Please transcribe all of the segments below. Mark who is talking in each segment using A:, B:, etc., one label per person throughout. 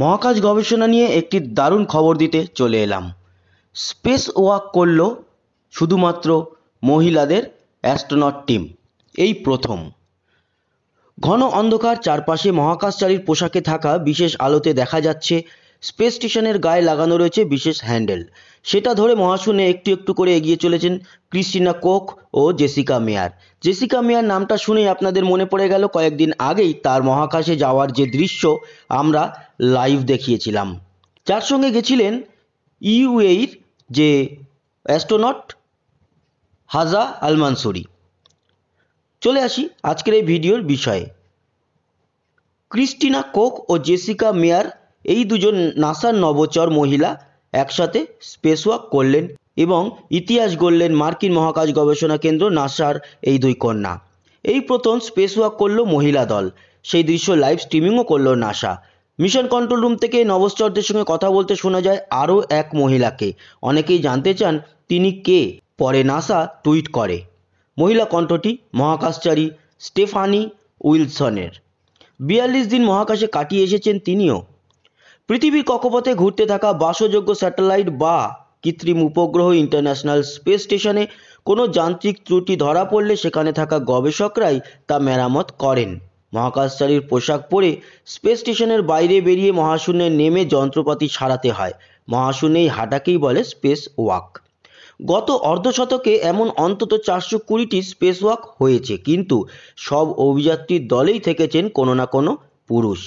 A: মহাকাশ গবেষণা নিয়ে একটি দারুণ খবর দিতে চলে এলাম স্পেস ওয়াক করল শুধুমাত্র মহিলাদের অ্যাস্ট্রোনট টিম এই প্রথম ঘন অন্ধকার চারপাশে মহাকাশচারীর পোশাকে থাকা বিশেষ আলোতে দেখা যাচ্ছে স্পেস স্টেশনের গায়ে লাগানো রয়েছে বিশেষ হ্যান্ডেল সেটা ধরে মহাশূন্যে একটু একটু করে এগিয়ে চলেছেন ক্রিস্টিনা কোক ও জেসিকা মেয়ার জেসিকা মেয়ার নামটা শুনেই আপনাদের মনে পড়ে গেল কয়েকদিন আগেই তার মহাকাশে যাওয়ার যে দৃশ্য আমরা লাইভ দেখিয়েছিলাম যার সঙ্গে গেছিলেন ইউএইর যে অ্যাস্ট্রোনট হাজা আলমানসুরি চলে আসি আজকের এই ভিডিওর বিষয়ে ক্রিস্টিনা কোক ও জেসিকা মেয়ার এই দুজন নাসার নবচর মহিলা একসাথে স্পেস ওয়াক করলেন এবং ইতিহাস গড়লেন মার্কিন মহাকাশ গবেষণা কেন্দ্র নাসার এই দুই কন্যা এই প্রথম স্পেস ওয়াক করল মহিলা দল সেই দৃশ্য লাইভ স্ট্রিমিংও করল নাসা মিশন কন্ট্রোল রুম থেকে নবশ্চরদের সঙ্গে কথা বলতে শোনা যায় আরও এক মহিলাকে অনেকেই জানতে চান তিনি কে পরে নাসা টুইট করে মহিলা কণ্ঠটি মহাকাশচারী স্টেফানি উইলসনের বিয়াল্লিশ দিন মহাকাশে কাটিয়ে এসেছেন তিনিও পৃথিবীর কক্ষপথে ঘুরতে থাকা বাসযোগ্য স্যাটেলাইট বা কৃত্রিম উপগ্রহ ইন্টারন্যাশনাল স্পেস স্টেশনে কোনো যান্ত্রিক ত্রুটি ধরা পড়লে সেখানে থাকা গবেষকরাই তা মেরামত করেন মহাকাশচারীর পোশাক পরে স্পেস স্টেশনের বাইরে বেরিয়ে মহাশূন্যে নেমে যন্ত্রপাতি সারাতে হয় মহাশূন্যেই হাঁটাকেই বলে স্পেস ওয়াক গত অর্ধশতকে এমন অন্তত চারশো কুড়িটি স্পেস ওয়াক হয়েছে কিন্তু সব অভিযাত্রীর দলেই থেকেছেন কোনো না কোনো পুরুষ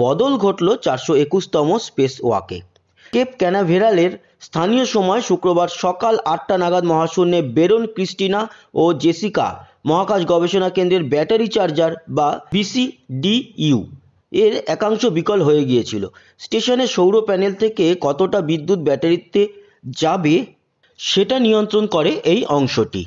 A: বদল ঘটল চারশো একুশতম স্পেস ওয়াকে কেপ ক্যানাভেরালের স্থানীয় সময় শুক্রবার সকাল আটটা নাগাদ মহাশূন্যে বেরোন ক্রিস্টিনা ও জেসিকা মহাকাশ গবেষণা কেন্দ্রের ব্যাটারি চার্জার বা বিসিডিইউ এর একাংশ বিকল হয়ে গিয়েছিল স্টেশনের সৌর প্যানেল থেকে কতটা বিদ্যুৎ ব্যাটারিতে যাবে সেটা নিয়ন্ত্রণ করে এই অংশটি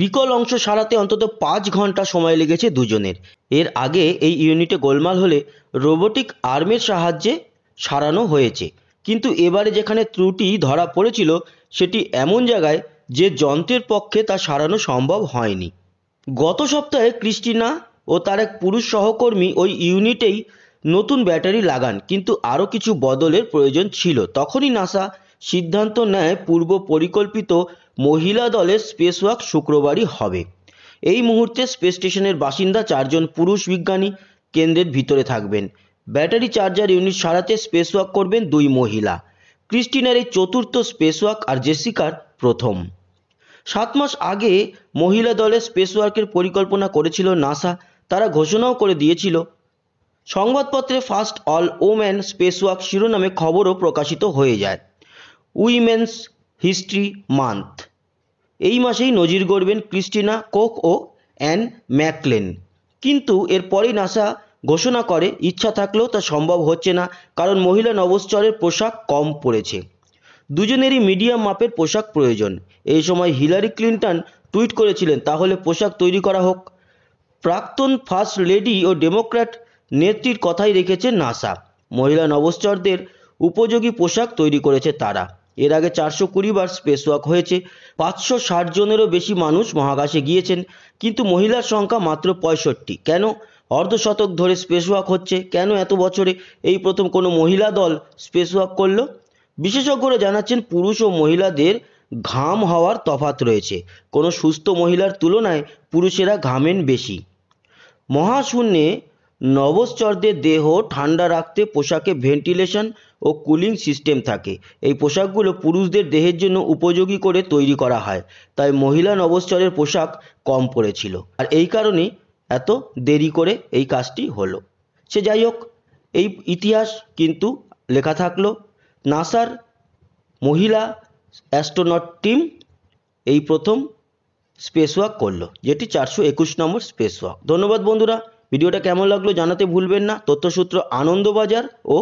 A: বিকল অংশ সারাতে অন্তত পাঁচ ঘন্টা সময় লেগেছে দুজনের এর আগে এই ইউনিটে গোলমাল হলে রোবোটিক আর্মের সাহায্যে সারানো হয়েছে কিন্তু এবারে যেখানে ত্রুটি ধরা পড়েছিল সেটি এমন জায়গায় যে যন্ত্রের পক্ষে তা সারানো সম্ভব হয়নি গত সপ্তাহে ক্রিস্টিনা ও তার এক পুরুষ সহকর্মী ওই ইউনিটেই নতুন ব্যাটারি লাগান কিন্তু আরও কিছু বদলের প্রয়োজন ছিল তখনই নাসা সিদ্ধান্ত নেয় পূর্ব পরিকল্পিত মহিলা দলের স্পেস ওয়াক শুক্রবারই হবে এই মুহূর্তে স্পেস স্টেশনের বাসিন্দা চারজন পুরুষ বিজ্ঞানী কেন্দ্রের ভিতরে থাকবেন ব্যাটারি চার্জার ইউনিট সারাতে স্পেস ওয়াক করবেন দুই মহিলা ক্রিস্টিনার এই চতুর্থ স্পেস ওয়াক আর জেসিকার প্রথম সাত মাস আগে মহিলা দলের স্পেস ওয়ার্কের পরিকল্পনা করেছিল নাসা তারা ঘোষণাও করে দিয়েছিল সংবাদপত্রে first all woman spacewalk শিরোনামে খবরও প্রকাশিত হয়ে যায় উইমেন্স হিস্ট্রি মান্থ এই মাসেই নজির গড়বেন ক্রিস্টিনা কোক ও অ্যান ম্যাকলেন কিন্তু এরপরেই নাসা ঘোষণা করে ইচ্ছা থাকলেও তা সম্ভব হচ্ছে না কারণ মহিলা নবশ্চরের পোশাক কম পড়েছে দুজনেরই মিডিয়াম মাপের পোশাক প্রয়োজন এই সময় হিলারি ক্লিন্টন টুইট করেছিলেন তাহলে পোশাক তৈরি করা হোক প্রাক্তন ফার্স্ট লেডি ও ডেমোক্র্যাট নেত্রীর কথাই রেখেছে নাসা মহিলা নবশ্চরদের উপযোগী পোশাক তৈরি করেছে তারা এর আগে চারশো কুড়ি বার স্পেস ওয়াক হয়েছে পাঁচশো ষাট জনেরও বেশি মানুষ মহাকাশে গিয়েছেন কিন্তু মহিলার সংখ্যা মাত্র পঁয়ষট্টি কেন অর্ধশতক ধরে স্পেস ওয়াক হচ্ছে কেন এত বছরে এই প্রথম কোনো মহিলা দল স্পেস ওয়াক করলো বিশেষজ্ঞরা জানাচ্ছেন পুরুষ ও মহিলাদের ঘাম হওয়ার তফাত রয়েছে কোনো সুস্থ মহিলার তুলনায় পুরুষেরা ঘামেন বেশি মহাশূন্যে নভশ্চরদের দেহ ঠান্ডা রাখতে পোশাকে ভেন্টিলেশন ও কুলিং সিস্টেম থাকে এই পোশাকগুলো পুরুষদের দেহের জন্য উপযোগী করে তৈরি করা হয় তাই মহিলা নভশ্চরের পোশাক কম পড়েছিল আর এই কারণে এত দেরি করে এই কাজটি হলো সে যাই হোক এই ইতিহাস কিন্তু লেখা থাকলো নাসার মহিলা অ্যাস্ট্রোনট টিম এই প্রথম স্পেসওয়াক করলো যেটি চারশো একুশ নম্বর স্পেসওয়াক ধন্যবাদ বন্ধুরা ভিডিওটা কেমন লাগলো জানাতে ভুলবেন না তথ্যসূত্র আনন্দবাজার ও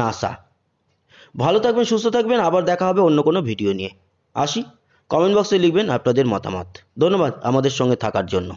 A: নাসা ভালো থাকবেন সুস্থ থাকবেন আবার দেখা হবে অন্য কোনো ভিডিও নিয়ে আসি কমেন্ট বক্সে লিখবেন আপনাদের মতামত ধন্যবাদ আমাদের সঙ্গে থাকার জন্য